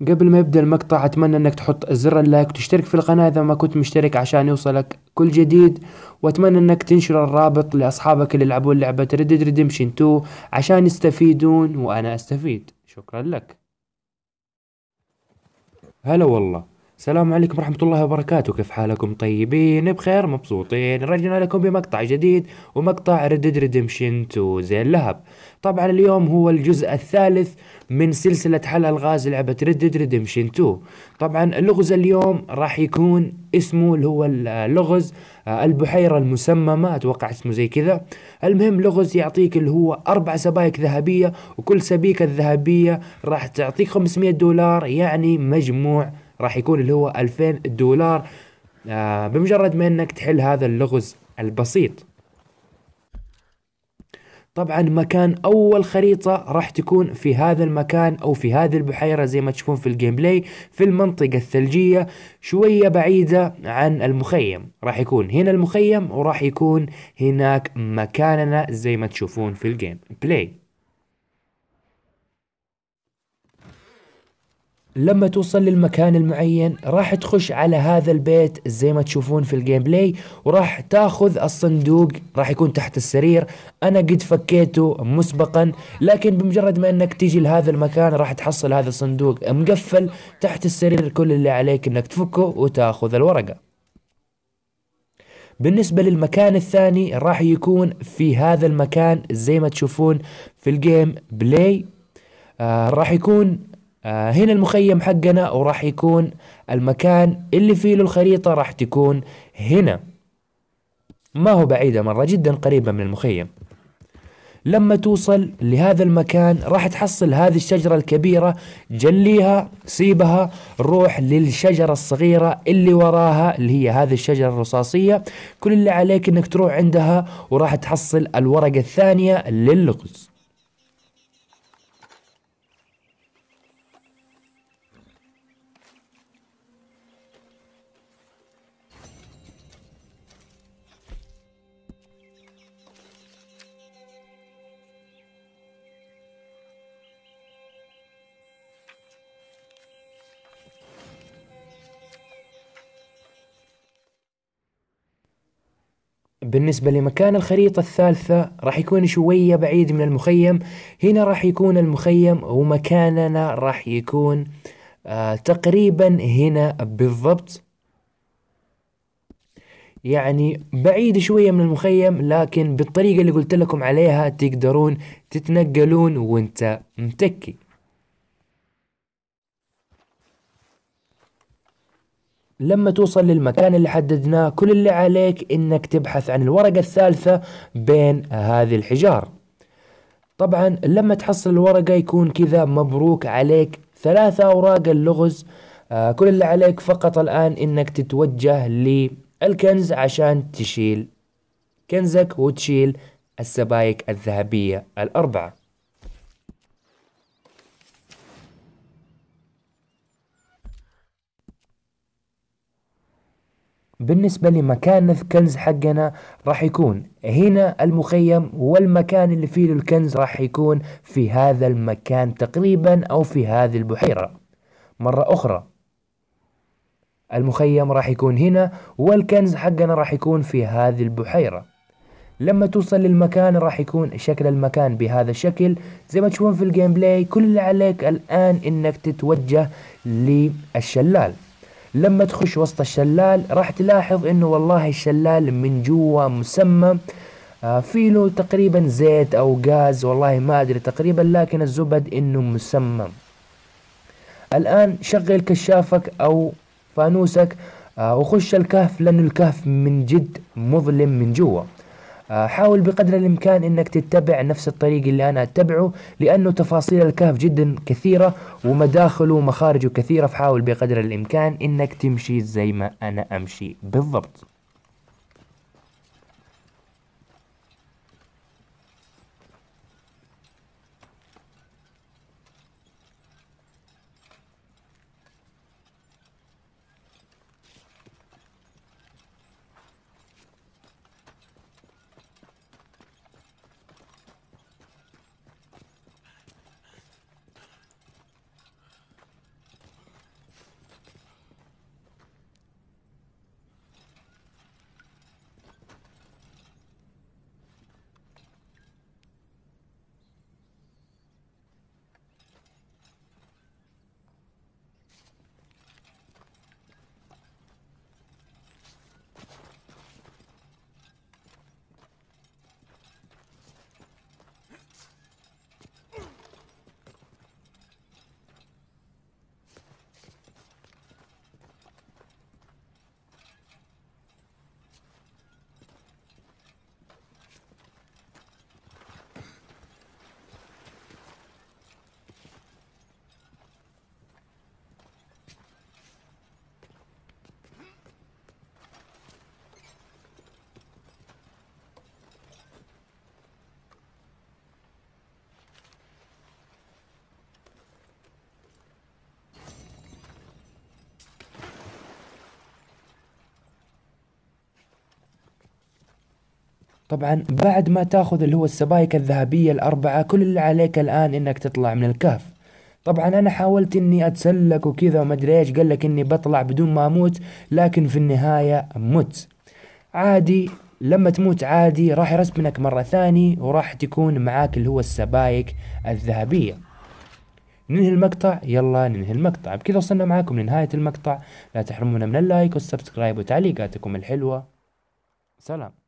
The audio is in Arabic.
قبل ما يبدأ المقطع أتمنى أنك تحط زر اللايك وتشترك في القناة إذا ما كنت مشترك عشان يوصلك كل جديد وأتمنى أنك تنشر الرابط لأصحابك اللي يلعبون لعبة Red ريدمشن 2 عشان يستفيدون وأنا أستفيد شكرا لك هلا والله السلام عليكم ورحمة الله وبركاته كيف حالكم طيبين بخير مبسوطين رجعنا لكم بمقطع جديد ومقطع ريد ريدمشن 2 زي اللهب طبعا اليوم هو الجزء الثالث من سلسلة حل الغاز لعبة ريد ريدمشن 2 طبعا لغز اليوم راح يكون اسمه اللي هو اللغز البحيرة المسممة اتوقع اسمه زي كذا المهم لغز يعطيك اللي هو اربع سبائك ذهبية وكل سبيكة ذهبية راح تعطيك 500 دولار يعني مجموع راح يكون اللي هو 2000 دولار آه، بمجرد ما انك تحل هذا اللغز البسيط طبعا مكان اول خريطة راح تكون في هذا المكان او في هذه البحيرة زي ما تشوفون في الجيم بلاي في المنطقة الثلجية شوية بعيدة عن المخيم راح يكون هنا المخيم وراح يكون هناك مكاننا زي ما تشوفون في الجيم بلاي لما توصل للمكان المعين راح تخش على هذا البيت زي ما تشوفون في الجيم بلاي وراح تاخذ الصندوق راح يكون تحت السرير انا قد فكيته مسبقا لكن بمجرد ما انك تيجي لهذا المكان راح تحصل هذا الصندوق مقفل تحت السرير كل اللي عليك انك تفكه وتاخذ الورقه بالنسبة للمكان الثاني راح يكون في هذا المكان زي ما تشوفون في الجيم بلاي آه راح يكون آه هنا المخيم حقنا وراح يكون المكان اللي فيه الخريطة راح تكون هنا ما هو بعيدة مرة جدا قريبة من المخيم لما توصل لهذا المكان راح تحصل هذه الشجرة الكبيرة جليها سيبها روح للشجرة الصغيرة اللي وراها اللي هي هذه الشجرة الرصاصية كل اللي عليك انك تروح عندها وراح تحصل الورقة الثانية للغز بالنسبة لمكان الخريطة الثالثة راح يكون شوية بعيد من المخيم هنا راح يكون المخيم ومكاننا راح يكون آه تقريبا هنا بالضبط يعني بعيد شوية من المخيم لكن بالطريقة اللي قلت لكم عليها تقدرون تتنقلون وانت متكي لما توصل للمكان اللي حددناه كل اللي عليك انك تبحث عن الورقة الثالثة بين هذه الحجار طبعا لما تحصل الورقة يكون كذا مبروك عليك ثلاثة أوراق اللغز آه كل اللي عليك فقط الآن انك تتوجه للكنز عشان تشيل كنزك وتشيل السبايك الذهبية الأربعة بالنسبة لمكان الكنز حقنا راح يكون هنا المخيم والمكان اللي فيه الكنز راح يكون في هذا المكان تقريبا أو في هذه البحيرة مرة أخرى المخيم راح يكون هنا والكنز حقنا راح يكون في هذه البحيرة لما توصل للمكان راح يكون شكل المكان بهذا الشكل زي ما تشوفون في الجيم بلاي كل اللي عليك الآن إنك تتوجه للشلال لما تخش وسط الشلال راح تلاحظ انه والله الشلال من جوا مسمم آه، في له تقريبا زيت او غاز والله ما ادري تقريبا لكن الزبد انه مسمم الان شغل كشافك او فانوسك آه، وخش الكهف لأن الكهف من جد مظلم من جوا آه، حاول بقدر الامكان انك تتبع نفس الطريق اللي انا اتبعه لانه تفاصيل الكهف جدا كثيره ومداخله ومخارجه كثيره فحاول بقدر الامكان انك تمشي زي ما انا امشي بالضبط طبعا بعد ما تاخذ اللي هو السبايك الذهبية الأربعة كل اللي عليك الآن إنك تطلع من الكهف طبعا أنا حاولت إني أتسلك وكذا وما ادري إيش قال لك إني بطلع بدون ما أموت لكن في النهاية مت عادي لما تموت عادي راح يرسبنك مرة ثاني وراح تكون معاك اللي هو السبايك الذهبية ننهي المقطع يلا ننهي المقطع بكذا وصلنا معاكم لنهاية المقطع لا تحرمونا من اللايك والسبسكرايب وتعليقاتكم الحلوة سلام